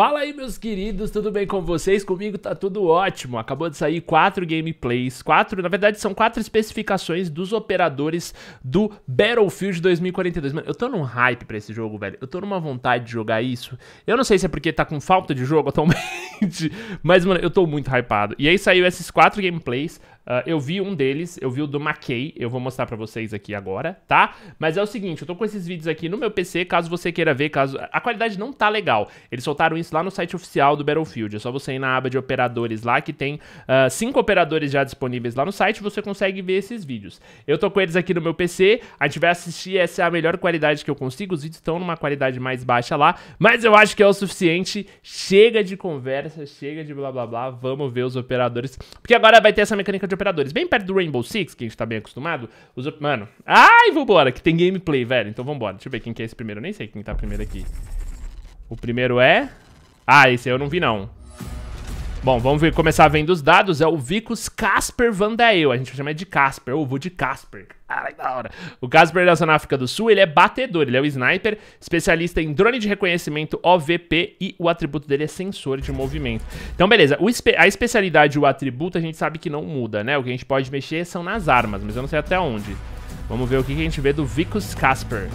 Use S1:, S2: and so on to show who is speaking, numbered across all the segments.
S1: Fala aí, meus queridos, tudo bem com vocês? Comigo tá tudo ótimo. Acabou de sair quatro gameplays, quatro, na verdade são quatro especificações dos operadores do Battlefield 2042. Mano, eu tô num hype pra esse jogo, velho. Eu tô numa vontade de jogar isso. Eu não sei se é porque tá com falta de jogo atualmente, mas, mano, eu tô muito hypado. E aí saiu esses quatro gameplays. Uh, eu vi um deles, eu vi o do McKay, eu vou mostrar pra vocês aqui agora, tá? Mas é o seguinte, eu tô com esses vídeos aqui no meu PC, caso você queira ver, caso... A qualidade não tá legal. Eles soltaram isso lá no site oficial do Battlefield. É só você ir na aba de operadores lá, que tem uh, cinco operadores já disponíveis lá no site, você consegue ver esses vídeos. Eu tô com eles aqui no meu PC, a gente vai assistir, essa é a melhor qualidade que eu consigo, os vídeos estão numa qualidade mais baixa lá, mas eu acho que é o suficiente. Chega de conversa, chega de blá blá blá, vamos ver os operadores. Porque agora vai ter essa mecânica de operadores. Bem perto do Rainbow Six, que a gente tá bem acostumado, os... Mano, ai, vambora, que tem gameplay, velho, então vambora. Deixa eu ver quem que é esse primeiro, eu nem sei quem tá primeiro aqui. O primeiro é... Ah, esse eu não vi não. Bom, vamos ver, começar vendo os dados. É o Vicus Casper Van Dale. A gente chama de Casper, ovo de Casper. Ai, da hora. O Casper da Zona África do Sul, ele é batedor, ele é o sniper, especialista em drone de reconhecimento OVP e o atributo dele é sensor de movimento. Então, beleza. Espe a especialidade e o atributo a gente sabe que não muda, né? O que a gente pode mexer são nas armas, mas eu não sei até onde. Vamos ver o que, que a gente vê do Vicus Casper.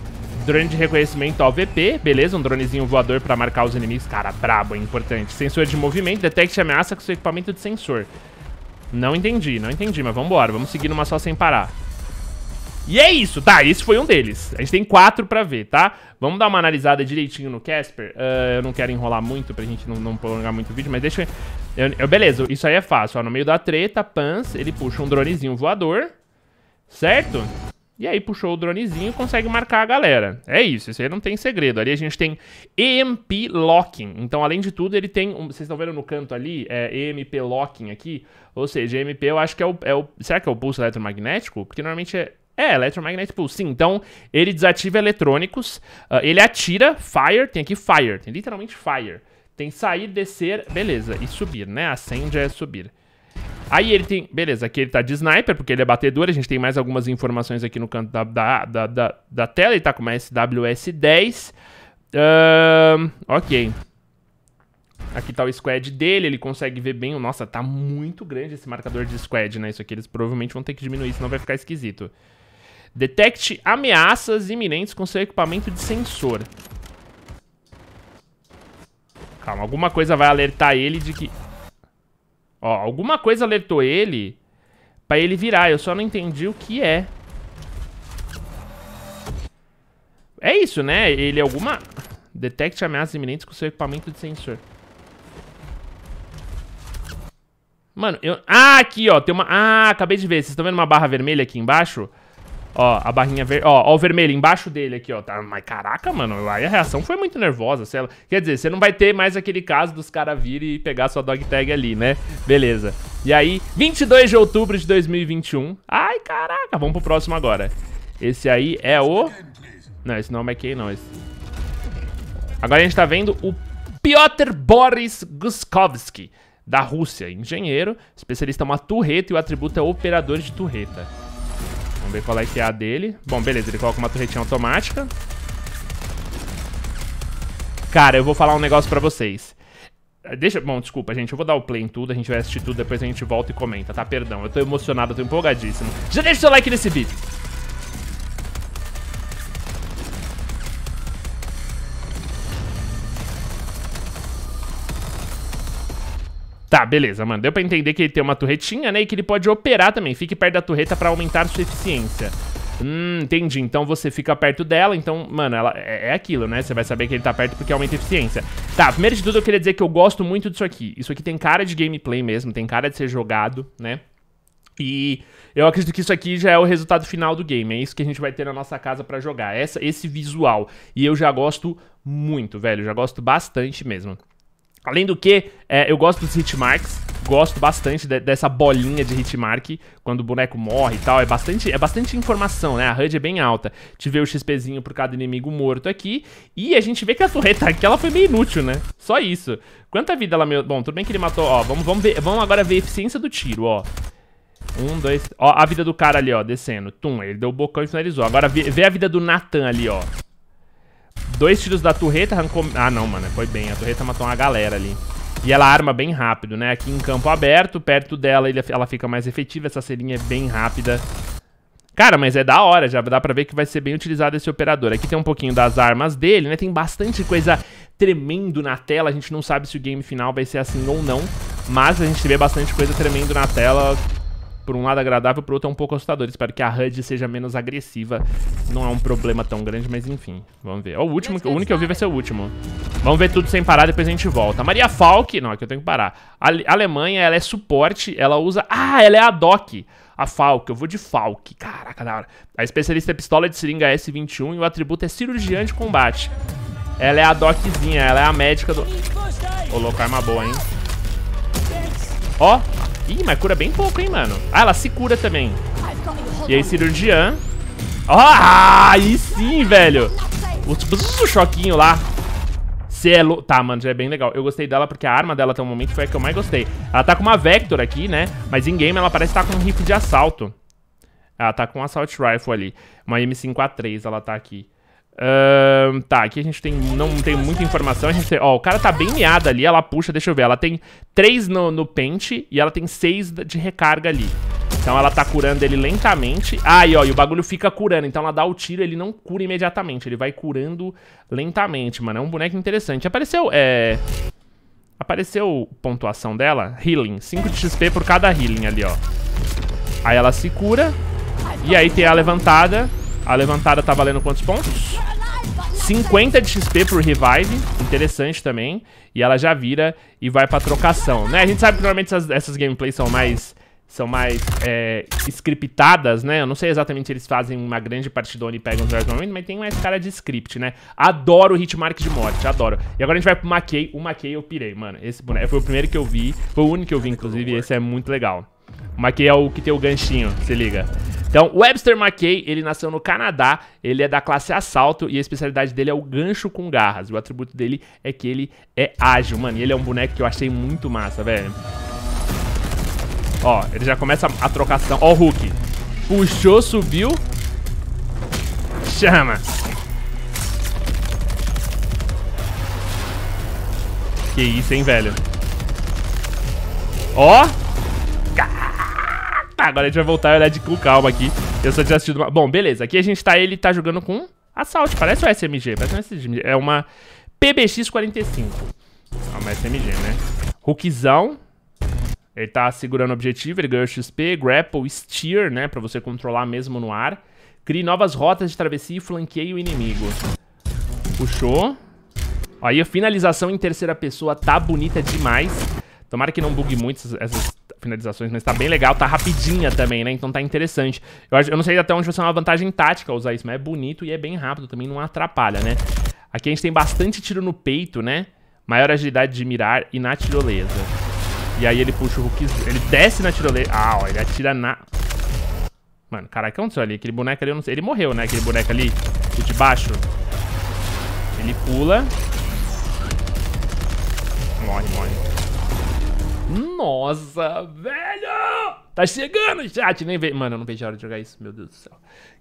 S1: Drone de reconhecimento VP, beleza, um dronezinho voador pra marcar os inimigos. Cara, brabo, é importante. Sensor de movimento, detecte ameaça com seu equipamento de sensor. Não entendi, não entendi, mas vambora, vamos seguir numa só sem parar. E é isso, tá, esse foi um deles. A gente tem quatro pra ver, tá? Vamos dar uma analisada direitinho no Casper. Uh, eu não quero enrolar muito pra gente não, não prolongar muito o vídeo, mas deixa eu... Eu, eu... Beleza, isso aí é fácil, ó. No meio da treta, Pans, ele puxa um dronezinho voador, certo? E aí puxou o dronezinho e consegue marcar a galera. É isso, isso aí não tem segredo. Ali a gente tem EMP Locking. Então, além de tudo, ele tem... Um, vocês estão vendo no canto ali? É EMP Locking aqui. Ou seja, EMP eu acho que é o, é o... Será que é o pulso eletromagnético? Porque normalmente é... É, Electromagnetic Pulse, sim. Então, ele desativa eletrônicos, uh, ele atira, fire, tem aqui fire, tem literalmente fire. Tem sair, descer, beleza, e subir, né? Acende é subir. Aí ele tem. Beleza, aqui ele tá de sniper, porque ele é batedor. A gente tem mais algumas informações aqui no canto da, da, da, da, da tela. Ele tá com uma SWS-10. Uh, ok. Aqui tá o squad dele, ele consegue ver bem. Nossa, tá muito grande esse marcador de squad, né? Isso aqui eles provavelmente vão ter que diminuir, senão vai ficar esquisito. Detecte ameaças iminentes com seu equipamento de sensor. Calma, alguma coisa vai alertar ele de que... Ó, alguma coisa alertou ele pra ele virar. Eu só não entendi o que é. É isso, né? Ele é alguma... Detecte ameaças iminentes com seu equipamento de sensor. Mano, eu... Ah, aqui, ó. Tem uma... Ah, acabei de ver. Vocês estão vendo uma barra vermelha aqui embaixo? Ó, a barrinha verde. Ó, ó, o vermelho embaixo dele aqui, ó. Tá, mas caraca, mano. Aí a reação foi muito nervosa. Sei lá. Quer dizer, você não vai ter mais aquele caso dos caras virem e pegar sua dog tag ali, né? Beleza. E aí, 22 de outubro de 2021. Ai, caraca. Vamos pro próximo agora. Esse aí é o... Não, esse não é o McKay, não. Esse... Agora a gente tá vendo o Piotr Boris Guskovski da Rússia. Engenheiro, especialista em uma turreta e o atributo é operador de turreta. Vamos ver qual é que é a dele. Bom, beleza, ele coloca uma torretinha automática. Cara, eu vou falar um negócio pra vocês. É, deixa, bom, desculpa, gente, eu vou dar o play em tudo, a gente vai assistir tudo, depois a gente volta e comenta, tá? Perdão, eu tô emocionado, eu tô empolgadíssimo. Já deixa o seu like nesse vídeo. Tá, beleza, mano. Deu pra entender que ele tem uma torretinha, né? E que ele pode operar também. Fique perto da torreta pra aumentar sua eficiência. Hum, entendi. Então você fica perto dela, então, mano, ela é, é, aquilo, né? Você vai saber que ele tá perto porque aumenta a eficiência. Tá, primeiro de tudo eu queria dizer que eu gosto muito disso aqui. Isso aqui tem cara de gameplay mesmo, tem cara de ser jogado, né? E eu acredito que isso aqui já é o resultado final do game, é isso que a gente vai ter na nossa casa pra jogar, essa, esse visual. E eu já gosto muito, velho, já gosto bastante mesmo. Além do que, é, eu gosto dos hitmarks, gosto bastante de, dessa bolinha de hitmark, quando o boneco morre e tal, é bastante, é bastante informação, né? A HUD é bem alta. Tive o XPzinho por cada inimigo morto aqui, e a gente vê que a torreta aqui, ela foi meio inútil, né? Só isso. Quanta vida ela... Me... Bom, tudo bem que ele matou, ó, vamos, vamos, ver, vamos agora ver a eficiência do tiro, ó. Um, dois... Ó, a vida do cara ali, ó, descendo. Tum, ele deu o bocão e finalizou. Agora vê, vê a vida do Nathan ali, ó. Dois tiros da turreta arrancou... Ah, não, mano. Foi bem. A turreta matou uma galera ali. E ela arma bem rápido, né? Aqui em campo aberto, perto dela ela fica mais efetiva. Essa serinha é bem rápida. Cara, mas é da hora, já dá pra ver que vai ser bem utilizado esse operador. Aqui tem um pouquinho das armas dele, né? Tem bastante coisa tremendo na tela. A gente não sabe se o game final vai ser assim ou não. Mas a gente vê bastante coisa tremendo na tela por um lado agradável, por outro é um pouco assustador. Espero que a HUD seja menos agressiva. Não é um problema tão grande, mas enfim. Vamos ver. Ó, é o último, o único que eu vi vai ser o último. Vamos ver tudo sem parar, depois a gente volta. Maria Falk... Não, aqui é eu tenho que parar. A Alemanha, ela é suporte, ela usa... Ah, ela é a DOC. A Falk, eu vou de Falk. Caraca, da hora. A especialista é pistola de seringa S21 e o atributo é cirurgiã de combate. Ela é a doczinha, ela é a médica do... Ô, louco, arma boa, hein? Ó, Ih, mas cura bem pouco, hein, mano. Ah, ela se cura também. E aí, cirurgiã. Ah, aí sim, velho. O choquinho lá. Celo. É tá, mano, já é bem legal. Eu gostei dela porque a arma dela até o momento foi a que eu mais gostei. Ela tá com uma Vector aqui, né? Mas em game ela parece estar tá com um rifle de assalto. Ela tá com um Assault Rifle ali. Uma M5A3 ela tá aqui. Uh, tá, aqui a gente tem, não tem muita informação. A gente ó, o cara tá bem miado ali, ela puxa, deixa eu ver. Ela tem 3 no, no pente e ela tem 6 de recarga ali. Então ela tá curando ele lentamente. Ah, e ó, e o bagulho fica curando. Então ela dá o tiro, ele não cura imediatamente. Ele vai curando lentamente, mano. É um boneco interessante. Apareceu, é... Apareceu pontuação dela. Healing. 5 de XP por cada healing ali, ó. Aí ela se cura. E aí tem a levantada. A levantada tá valendo quantos pontos? 50 de XP pro Revive, interessante também. E ela já vira e vai pra trocação, né? A gente sabe que normalmente essas, essas gameplays são mais são mais é, scriptadas, né? Eu não sei exatamente se eles fazem uma grande partidona e pegam os melhores momentos, mas tem mais cara de script, né? Adoro o Hitmark de morte, adoro. E agora a gente vai pro Maquei. O Maquei eu pirei, mano. Esse boneco foi o primeiro que eu vi, foi o único que eu vi, inclusive, e esse é muito legal. O Maquei é o que tem o ganchinho, se liga. Então, Webster McKay, ele nasceu no Canadá, ele é da classe assalto e a especialidade dele é o gancho com garras. O atributo dele é que ele é ágil, mano. E ele é um boneco que eu achei muito massa, velho. Ó, ele já começa a trocação. Ó o Hulk. Puxou, subiu. Chama. Que isso, hein, velho. Ó. Agora a gente vai voltar e olhar de com calma aqui. Eu só tinha assistido uma... Bom, beleza. Aqui a gente tá, ele tá jogando com assalto. Parece um SMG, parece um SMG. É uma PBX-45. É uma SMG, né? Hookzão. Ele tá segurando o objetivo, ele ganhou XP, grapple, steer, né? Pra você controlar mesmo no ar. Crie novas rotas de travessia e flanqueie o inimigo. Puxou. Aí a finalização em terceira pessoa tá bonita demais. Tomara que não bugue muito essas, essas finalizações, mas tá bem legal, tá rapidinha também, né? Então tá interessante. Eu, acho, eu não sei até onde vai ser uma vantagem tática usar isso, mas é bonito e é bem rápido, também não atrapalha, né? Aqui a gente tem bastante tiro no peito, né? Maior agilidade de mirar e na tirolesa. E aí ele puxa o Hulk, ele desce na tirolesa. Ah, ó, ele atira na... Mano, caraca, o que aconteceu ali? Aquele boneco ali, eu não sei. Ele morreu, né? Aquele boneco ali, de baixo. Ele pula. Morre, morre. Nossa, velho! Tá chegando, chat! Nem Mano, eu não vejo a hora de jogar isso, meu Deus do céu.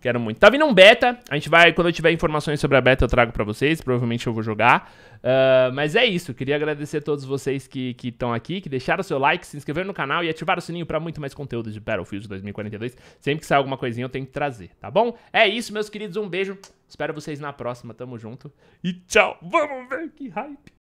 S1: Quero muito. Tá vindo um beta. A gente vai, quando eu tiver informações sobre a beta, eu trago pra vocês. Provavelmente eu vou jogar. Uh, mas é isso. Queria agradecer a todos vocês que estão aqui, que deixaram seu like, se inscreveram no canal e ativaram o sininho pra muito mais conteúdo de Battlefield 2042. Sempre que sair alguma coisinha, eu tenho que trazer, tá bom? É isso, meus queridos. Um beijo. Espero vocês na próxima. Tamo junto. E tchau. Vamos ver que hype.